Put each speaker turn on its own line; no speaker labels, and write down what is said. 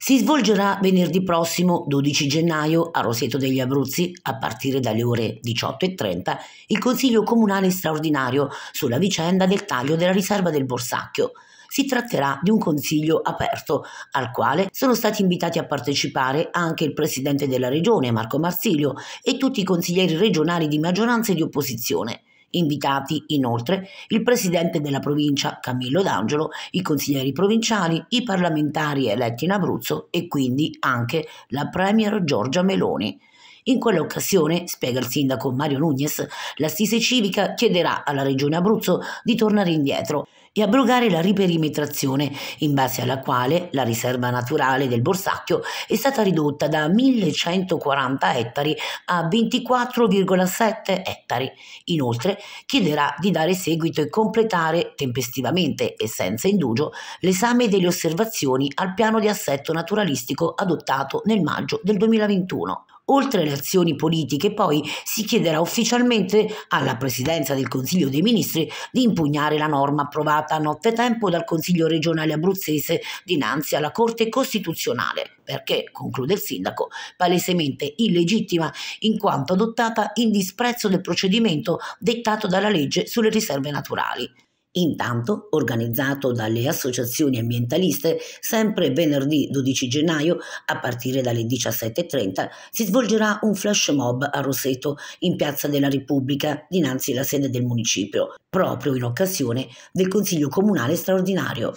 si svolgerà venerdì prossimo 12 gennaio a Roseto degli Abruzzi a partire dalle ore 18.30 il Consiglio Comunale straordinario sulla vicenda del taglio della riserva del Borsacchio. Si tratterà di un consiglio aperto al quale sono stati invitati a partecipare anche il Presidente della Regione Marco Marsilio e tutti i consiglieri regionali di maggioranza e di opposizione. Invitati inoltre il presidente della provincia Camillo D'Angelo, i consiglieri provinciali, i parlamentari eletti in Abruzzo e quindi anche la premier Giorgia Meloni. In quell'occasione, spiega il sindaco Mario Nunez, l'assise civica chiederà alla Regione Abruzzo di tornare indietro e abrogare la riperimetrazione, in base alla quale la riserva naturale del Borsacchio è stata ridotta da 1140 ettari a 24,7 ettari. Inoltre chiederà di dare seguito e completare tempestivamente e senza indugio l'esame delle osservazioni al piano di assetto naturalistico adottato nel maggio del 2021. Oltre alle azioni politiche, poi, si chiederà ufficialmente alla Presidenza del Consiglio dei Ministri di impugnare la norma approvata a nottetempo dal Consiglio regionale abruzzese dinanzi alla Corte Costituzionale, perché, conclude il sindaco, palesemente illegittima in quanto adottata in disprezzo del procedimento dettato dalla legge sulle riserve naturali. Intanto, organizzato dalle associazioni ambientaliste, sempre venerdì 12 gennaio, a partire dalle 17.30, si svolgerà un flash mob a Roseto, in Piazza della Repubblica, dinanzi alla sede del municipio, proprio in occasione del Consiglio Comunale straordinario.